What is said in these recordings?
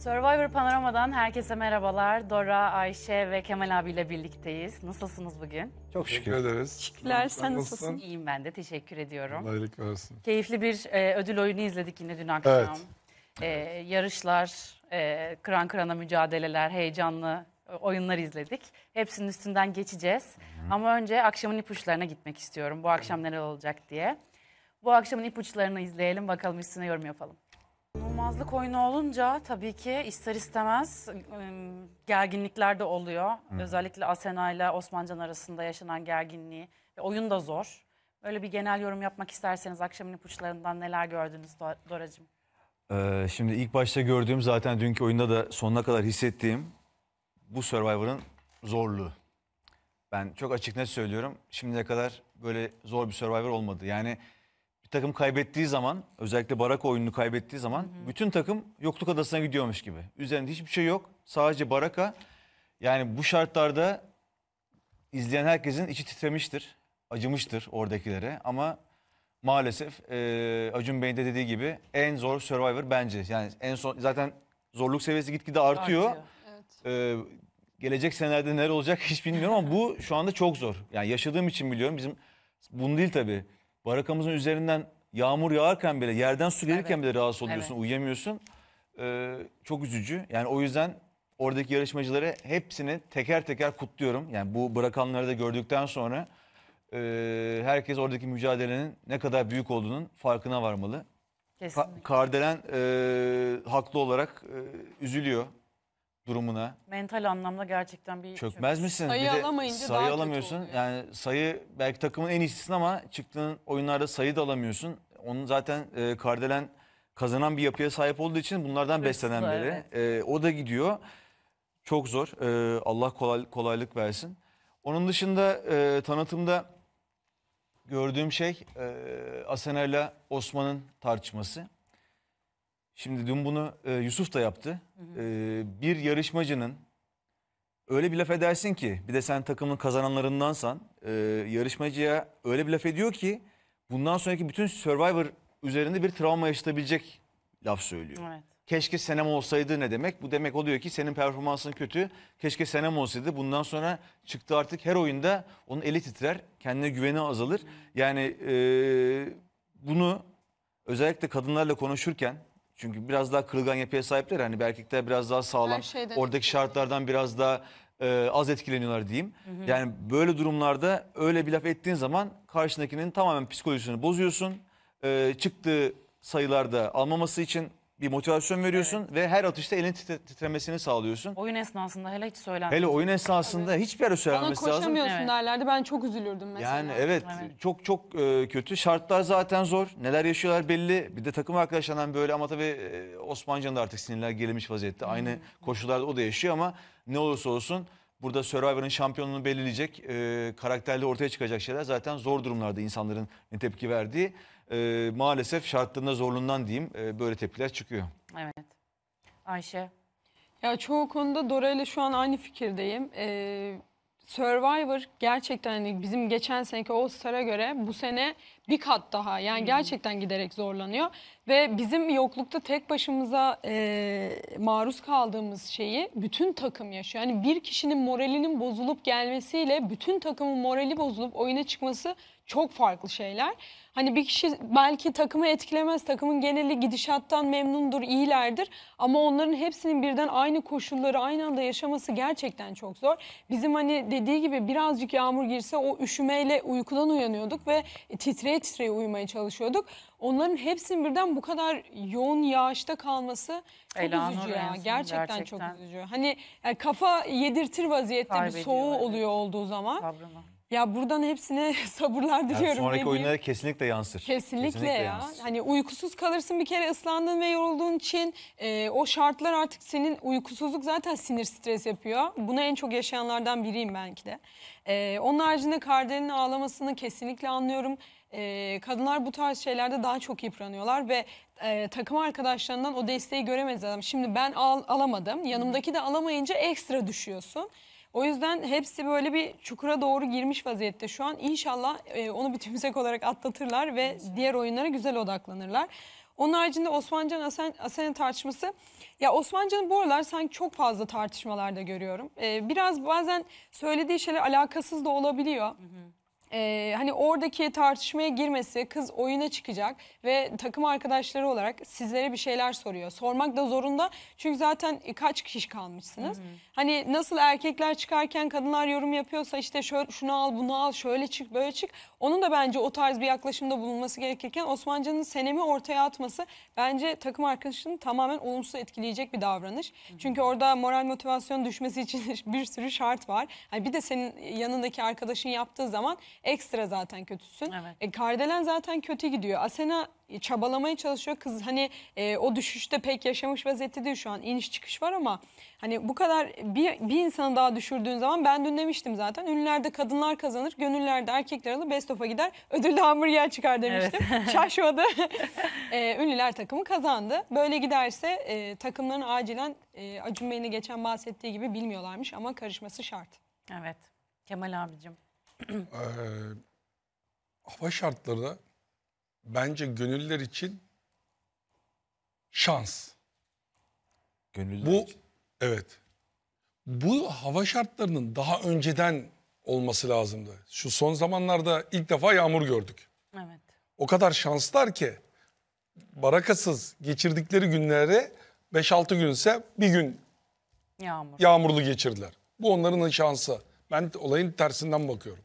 Survivor Panorama'dan herkese merhabalar. Dora, Ayşe ve Kemal abiyle birlikteyiz. Nasılsınız bugün? Çok şükür. ederiz. Teşekkürler. Sen nasılsın? İyiyim ben de. Teşekkür ediyorum. Allah olsun. Keyifli bir e, ödül oyunu izledik yine dün akşam. Evet. E, yarışlar, e, kıran kırana mücadeleler, heyecanlı e, oyunlar izledik. Hepsinin üstünden geçeceğiz. Hı. Ama önce akşamın ipuçlarına gitmek istiyorum. Bu akşam neler olacak diye. Bu akşamın ipuçlarını izleyelim bakalım üstüne yorum yapalım. Dokunulmazlık oyunu olunca tabii ki ister istemez gerginlikler de oluyor. Hı. Özellikle Asena ile Osmancan arasında yaşanan gerginliği. oyun da zor. Böyle bir genel yorum yapmak isterseniz akşamın ipuçlarından neler gördünüz Doracığım? Ee, şimdi ilk başta gördüğüm zaten dünkü oyunda da sonuna kadar hissettiğim bu Survivor'ın zorluğu. Ben çok açık net söylüyorum. Şimdiye kadar böyle zor bir Survivor olmadı. Yani bir takım kaybettiği zaman özellikle Barak oyununu kaybettiği zaman bütün takım yokluk adasına gidiyormuş gibi. Üzerinde hiçbir şey yok. Sadece Baraka yani bu şartlarda izleyen herkesin içi titremiştir. Acımıştır oradakilere ama maalesef e, Acun Bey'in de dediği gibi en zor Survivor bence. Yani en son zaten zorluk seviyesi gitgide artıyor. Artıyor. E, gelecek senelerde neler olacak hiç bilmiyorum ama bu şu anda çok zor. Yani yaşadığım için biliyorum. Bizim bunu değil tabii barakamızın üzerinden yağmur yağarken bile yerden su gelirken Evet. bile rahatsız oluyorsun, uyuyamıyorsun. Ee, çok üzücü. Yani o yüzden oradaki yarışmacıları hepsini teker teker kutluyorum. Yani bu bırakanları da gördükten sonra e, herkes oradaki mücadelenin ne kadar büyük olduğunun farkına varmalı. Ka- Kesinlikle. Kardelen e, haklı olarak e, üzülüyor durumuna Mental anlamda gerçekten bir çökmez çöküş. misin? Sayı bir de alamayınca sayı kötü alamıyorsun. oluyor. Yani sayı belki takımın en iyisisin ama çıktığın oyunlarda sayı da alamıyorsun. Onun zaten e, Kardelen kazanan bir yapıya sahip olduğu için bunlardan beslenen biri. E, o da gidiyor. Çok zor. E, Allah kolay, kolaylık versin. Onun dışında e, tanıtımda gördüğüm şey e, Asena ile Osman'ın tartışması. Şimdi dün bunu e, Yusuf da yaptı. Hı hı. E, bir yarışmacının öyle bir laf edersin ki bir de sen takımın kazananlarındansan e, yarışmacıya öyle bir laf ediyor ki bundan sonraki bütün Survivor üzerinde bir travma yaşatabilecek laf söylüyor. Evet. Keşke senem olsaydı ne demek? Bu demek oluyor ki senin performansın kötü. Keşke senem olsaydı. Bundan sonra çıktı artık her oyunda onun eli titrer. Kendine güveni azalır. Yani e, bunu özellikle kadınlarla konuşurken çünkü biraz daha kırılgan yapıya sahipler. Hani erkekler biraz daha sağlam. Oradaki şartlardan biraz daha e, az etkileniyorlar diyeyim. Hı hı. Yani böyle durumlarda öyle bir laf ettiğin zaman karşındakinin tamamen psikolojisini bozuyorsun. E, çıktığı sayılarda almaması için bir motivasyon veriyorsun ve her atışta elin titremesini sağlıyorsun. Oyun esnasında hele hiç söylenmez. Hele oyun esnasında hiçbir yere söylenmesi lazım. koşamıyorsun Evet. derlerdi. Ben çok üzülürdüm mesela. Yani evet, Evet. çok çok e, kötü. Şartlar zaten zor. Neler yaşıyorlar belli. Bir de takım arkadaşlarından böyle ama tabii e, Osmancan'da artık sinirler gelmiş vaziyette. Aynı koşullarda o da yaşıyor ama ne olursa olsun Burada Survivor'ın şampiyonunu belirleyecek, e, karakterli ortaya çıkacak şeyler zaten zor durumlarda insanların tepki verdiği. E, maalesef şartlarında zorluğundan diyeyim e, böyle tepkiler çıkıyor. Evet. Ayşe. Ya çoğu konuda Dora ile şu an aynı fikirdeyim. Ee, Survivor gerçekten hani bizim geçen seneki All Star'a göre bu sene bir kat daha. Yani hmm. gerçekten giderek zorlanıyor. Ve bizim yoklukta tek başımıza e, maruz kaldığımız şeyi bütün takım yaşıyor. Yani bir kişinin moralinin bozulup gelmesiyle bütün takımın morali bozulup oyuna çıkması çok farklı şeyler. Hani bir kişi belki takımı etkilemez, takımın geneli gidişattan memnundur, iyilerdir. Ama onların hepsinin birden aynı koşulları aynı anda yaşaması gerçekten çok zor. Bizim hani dediği gibi birazcık yağmur girse o üşümeyle uykudan uyanıyorduk ve titreye ekstraya uymaya çalışıyorduk. Onların hepsinin birden bu kadar yoğun yağışta kalması çok Elanur üzücü ya. gerçekten, gerçekten çok üzücü. Hani yani e, kafa yedirtir vaziyette bir soğuğu evet. oluyor olduğu zaman. Sabrını. Ya buradan hepsine sabırlar diliyorum. Yani sonraki dediğim. oyunlara kesinlikle yansır. Kesinlikle, kesinlikle ya. Yansır. Hani uykusuz kalırsın bir kere ıslandığın ve yorulduğun için e, o şartlar artık senin uykusuzluk zaten sinir stres yapıyor. Bunu en çok yaşayanlardan biriyim belki de. E, onun haricinde Kardelen'in ağlamasını kesinlikle anlıyorum e, kadınlar bu tarz şeylerde daha çok yıpranıyorlar ve e, takım arkadaşlarından o desteği göremez adam. Şimdi ben al, alamadım, yanımdaki de alamayınca ekstra düşüyorsun. O yüzden hepsi böyle bir çukura doğru girmiş vaziyette şu an. İnşallah e, onu bir tümsek olarak atlatırlar ve diğer oyunlara güzel odaklanırlar. Onun haricinde Osmancan Asen, Asen'in tartışması. Ya Osmancan'ı bu aralar sanki çok fazla tartışmalarda görüyorum. Ee, biraz bazen söylediği şeyler alakasız da olabiliyor. Hı hı e, hani oradaki tartışmaya girmesi kız oyuna çıkacak ve takım arkadaşları olarak sizlere bir şeyler soruyor. Sormak da zorunda çünkü zaten e, kaç kişi kalmışsınız. Hı hı. Hani nasıl erkekler çıkarken kadınlar yorum yapıyorsa işte şöyle, şunu al bunu al şöyle çık böyle çık. Onun da bence o tarz bir yaklaşımda bulunması gerekirken Osmancan'ın senemi ortaya atması bence takım arkadaşının tamamen olumsuz etkileyecek bir davranış. Hı hı. Çünkü orada moral motivasyon düşmesi için bir sürü şart var. Hani bir de senin e, yanındaki arkadaşın yaptığı zaman ekstra zaten kötüsün. Evet. E, Kardelen zaten kötü gidiyor. Asena e, çabalamaya çalışıyor. Kız hani e, o düşüşte pek yaşamış vaziyette değil şu an. İniş çıkış var ama hani bu kadar bir, bir insanı daha düşürdüğün zaman ben dün demiştim zaten. Ünlülerde kadınlar kazanır, gönüllerde erkekler alır, best of'a gider, ödüllü hamburger çıkar demiştim. Evet. Şaşmadı. e, ünlüler takımı kazandı. Böyle giderse e, takımların acilen e, Acun Bey'in geçen bahsettiği gibi bilmiyorlarmış ama karışması şart. Evet. Kemal abicim ee, hava şartları da bence gönüller için şans. Gönüller Bu için. evet. Bu hava şartlarının daha önceden olması lazımdı. Şu son zamanlarda ilk defa yağmur gördük. Evet. O kadar şanslar ki barakasız geçirdikleri günlere 5-6 günse bir gün Yağmur. yağmurlu geçirdiler. Bu onların şansı. Ben olayın tersinden bakıyorum.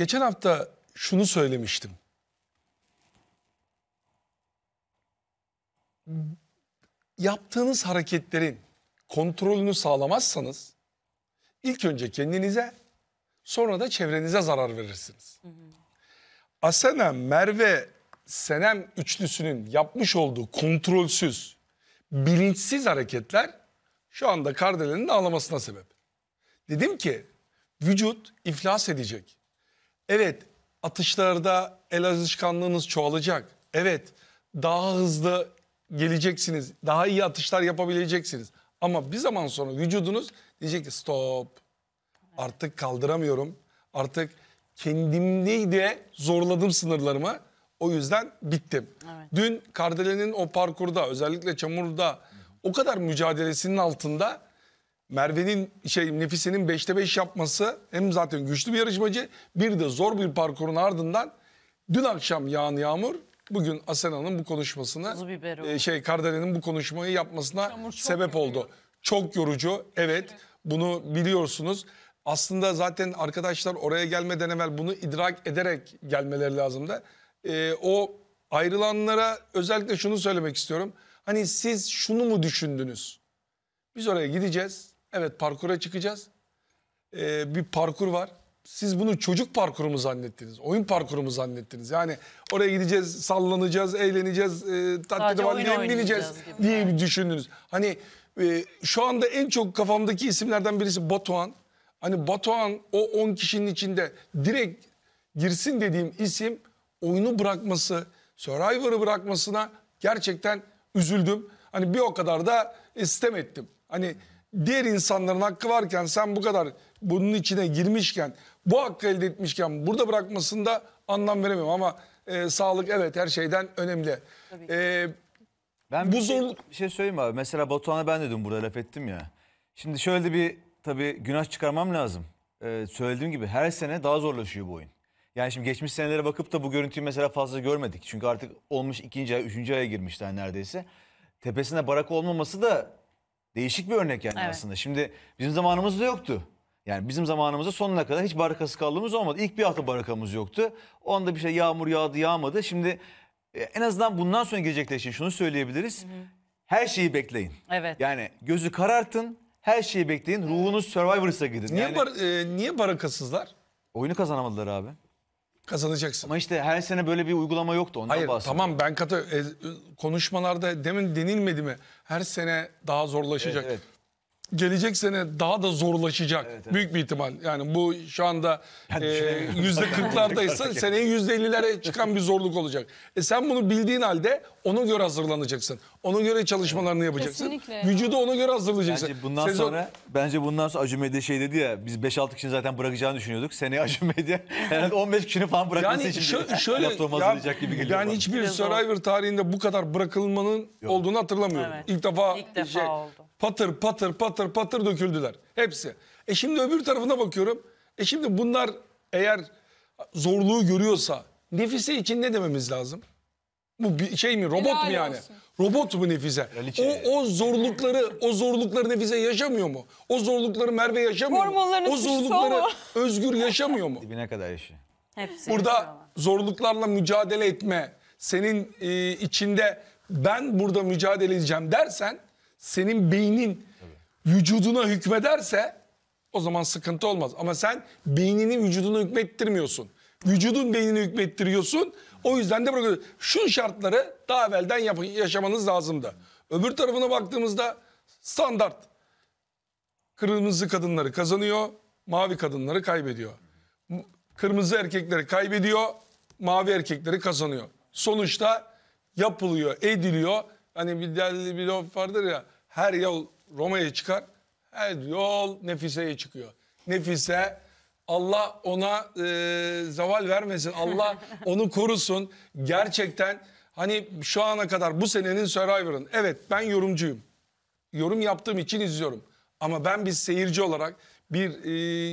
Geçen hafta şunu söylemiştim. Yaptığınız hareketlerin kontrolünü sağlamazsanız ilk önce kendinize sonra da çevrenize zarar verirsiniz. Hı hı. Asena, Merve, Senem üçlüsünün yapmış olduğu kontrolsüz, bilinçsiz hareketler şu anda Kardelen'in ağlamasına sebep. Dedim ki vücut iflas edecek. Evet atışlarda el alışkanlığınız çoğalacak. Evet daha hızlı geleceksiniz. Daha iyi atışlar yapabileceksiniz. Ama bir zaman sonra vücudunuz diyecek ki stop artık kaldıramıyorum. Artık kendimde de zorladım sınırlarımı. O yüzden bittim. Evet. Dün Kardelen'in o parkurda özellikle çamurda o kadar mücadelesinin altında Merve'nin şey Nefise'nin 5'te 5 yapması hem zaten güçlü bir yarışmacı bir de zor bir parkurun ardından dün akşam yağan yağmur bugün Asena'nın bu konuşmasını e, şey Kardelen'in bu konuşmayı yapmasına sebep yoruyor. oldu. Çok yorucu. Evet bunu biliyorsunuz. Aslında zaten arkadaşlar oraya gelmeden evvel bunu idrak ederek gelmeleri lazımdı. E, o ayrılanlara özellikle şunu söylemek istiyorum. Hani siz şunu mu düşündünüz? Biz oraya gideceğiz. Evet parkura çıkacağız. Ee, bir parkur var. Siz bunu çocuk parkuru mu zannettiniz? Oyun parkuru mu zannettiniz? Yani oraya gideceğiz, sallanacağız, eğleneceğiz, e, tatlı oyun devam bineceğiz diye bir düşündünüz. Hani e, şu anda en çok kafamdaki isimlerden birisi Batuhan. Hani Batuhan o 10 kişinin içinde direkt girsin dediğim isim oyunu bırakması, Survivor'ı bırakmasına gerçekten üzüldüm. Hani bir o kadar da istem ettim. Hani diğer insanların hakkı varken sen bu kadar bunun içine girmişken bu hakkı elde etmişken burada bırakmasında anlam veremiyorum ama e, sağlık evet her şeyden önemli. E, ben bu bir, şey, zor... şey, bir şey söyleyeyim abi. Mesela Batuhan'a ben dedim burada laf ettim ya. Şimdi şöyle bir tabii günah çıkarmam lazım. Ee, söylediğim gibi her sene daha zorlaşıyor bu oyun. Yani şimdi geçmiş senelere bakıp da bu görüntüyü mesela fazla görmedik. Çünkü artık olmuş ikinci ay, üçüncü aya girmişler neredeyse. Tepesine barak olmaması da Değişik bir örnek yani Evet. aslında. Şimdi bizim zamanımızda yoktu. Yani bizim zamanımızda sonuna kadar hiç barakası kaldığımız olmadı. İlk bir hafta barakamız yoktu. Onda bir şey yağmur yağdı yağmadı. Şimdi e, en azından bundan sonra gelecekler için şunu söyleyebiliriz. Her şeyi bekleyin. Evet. Yani gözü karartın, her şeyi bekleyin. Ruhunuz Survivor'sa gidin. Niye, Yani bar- e, niye barakasızlar? oyunu kazanamadılar abi kazanacaksın. Ama işte her sene böyle bir uygulama yoktu ondan Hayır bahsediyorum. tamam ben katı e, konuşmalarda demin denilmedi mi? Her sene daha zorlaşacak. Evet, evet gelecek sene daha da zorlaşacak evet, evet. büyük bir ihtimal. Yani bu şu anda e, yüzde %40'lardaysa seneye yüzde %50'lere çıkan bir zorluk olacak. E sen bunu bildiğin halde ona göre hazırlanacaksın. Ona göre çalışmalarını yapacaksın. Kesinlikle. Vücudu ona göre hazırlayacaksın. Bence bundan Sezon... sonra bence bundan sonra Acun Medya şey dedi ya biz 5-6 kişi zaten bırakacağını düşünüyorduk. Seneye Acun Medya herhalde 15 kişini falan bırakması yani için şö şöyle, ya, gibi geliyor. Yani bana. hiçbir Survivor tarihinde bu kadar bırakılmanın Yok. olduğunu hatırlamıyorum. Evet. İlk defa, İlk defa şey, oldu patır patır patır patır döküldüler. Hepsi. E şimdi öbür tarafına bakıyorum. E şimdi bunlar eğer zorluğu görüyorsa Nefise için ne dememiz lazım? Bu bir şey mi robot Helal mu yani? Olsun. Robot mu Nefise? O, o zorlukları o zorlukları Nefise yaşamıyor mu? O zorlukları Merve yaşamıyor mu? O zorlukları Özgür yaşamıyor mu? Dibine kadar yaşı. Hepsi Burada zorluklarla mücadele etme, senin e, içinde ben burada mücadele edeceğim dersen senin beynin vücuduna hükmederse o zaman sıkıntı olmaz. Ama sen beynini vücuduna hükmettirmiyorsun. Vücudun beynini hükmettiriyorsun. O yüzden de bırakıyorsun. Şu şartları daha evvelden yap- yaşamanız lazımdı. Öbür tarafına baktığımızda standart. Kırmızı kadınları kazanıyor, mavi kadınları kaybediyor. Kırmızı erkekleri kaybediyor, mavi erkekleri kazanıyor. Sonuçta yapılıyor, ediliyor. Hani bir derli bir laf vardır ya her yol Roma'ya çıkar. Her yol Nefise'ye çıkıyor. Nefise Allah ona e, zaval vermesin. Allah onu korusun. Gerçekten hani şu ana kadar bu senenin Survivor'ın. Evet ben yorumcuyum. Yorum yaptığım için izliyorum. Ama ben bir seyirci olarak bir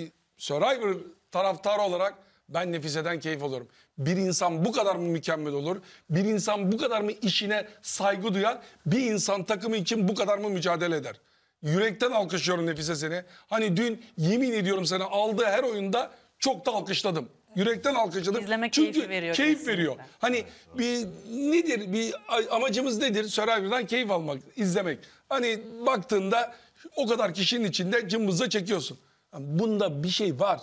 e, Survivor taraftar olarak ben Nefise'den keyif alıyorum. Bir insan bu kadar mı mükemmel olur? Bir insan bu kadar mı işine saygı duyar? Bir insan takımı için bu kadar mı mücadele eder? Yürekten alkışlıyorum Nefise seni. Hani dün yemin ediyorum sana aldığı her oyunda çok da alkışladım. Yürekten alkışladım. İzlemek Çünkü keyif veriyor. Keyif kesinlikle. veriyor. Hani bir nedir bir amacımız nedir? Survivor'dan keyif almak, izlemek. Hani baktığında o kadar kişinin içinde cımbızla çekiyorsun. Bunda bir şey var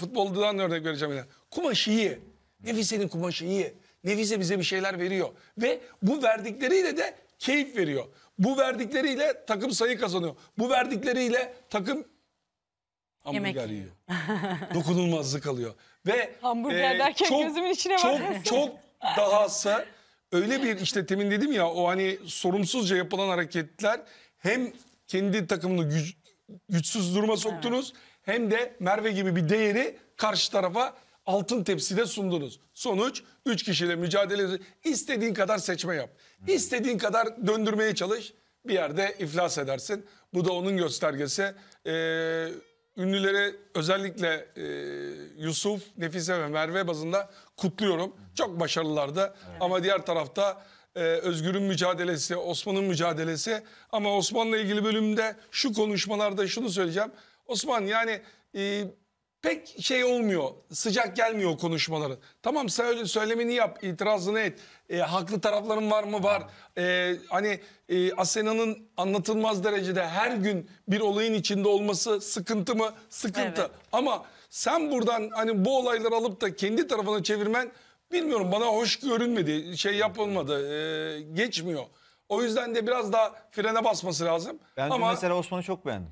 futboldan örnek vereceğim. Yine. Kumaş iyi. Nefise'nin kumaşı iyi. Nefise bize bir şeyler veriyor. Ve bu verdikleriyle de keyif veriyor. Bu verdikleriyle takım sayı kazanıyor. Bu verdikleriyle takım hamburger yiyor. Dokunulmazlık alıyor. Ve Hamburger e, derken gözümün içine çok, bak. çok dahası öyle bir işte temin dedim ya o hani sorumsuzca yapılan hareketler hem kendi takımını güç, güçsüz duruma soktunuz hem de Merve gibi bir değeri karşı tarafa altın tepside sundunuz. Sonuç 3 kişiyle mücadele istediğin kadar seçme yap. İstediğin kadar döndürmeye çalış. Bir yerde iflas edersin. Bu da onun göstergesi. Ee, ünlülere özellikle e, Yusuf, Nefise ve Merve bazında kutluyorum. Çok başarılılardı. Evet. Ama diğer tarafta e, Özgür'ün mücadelesi, Osman'ın mücadelesi. Ama Osman'la ilgili bölümde şu konuşmalarda şunu söyleyeceğim. Osman yani e, pek şey olmuyor. Sıcak gelmiyor o konuşmaları. Tamam sen öyle söylemeni yap, itirazını et. E, haklı tarafların var mı? Var. E, hani e, Asena'nın anlatılmaz derecede her gün bir olayın içinde olması sıkıntı mı? Sıkıntı. Evet. Ama sen buradan hani bu olayları alıp da kendi tarafına çevirmen bilmiyorum bana hoş görünmedi. Şey yapılmadı. E, geçmiyor. O yüzden de biraz daha frene basması lazım. Ben Ama... mesela Osman'ı çok beğendim.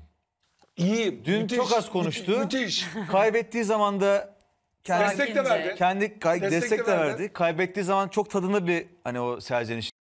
İyi. Dün müthiş, çok az konuştu. Müthiş. Kaybettiği zaman da kendi, destek de verdi. Kendi destek, destek de verdi. verdi. Kaybettiği zaman çok tadında bir hani o serzenişti.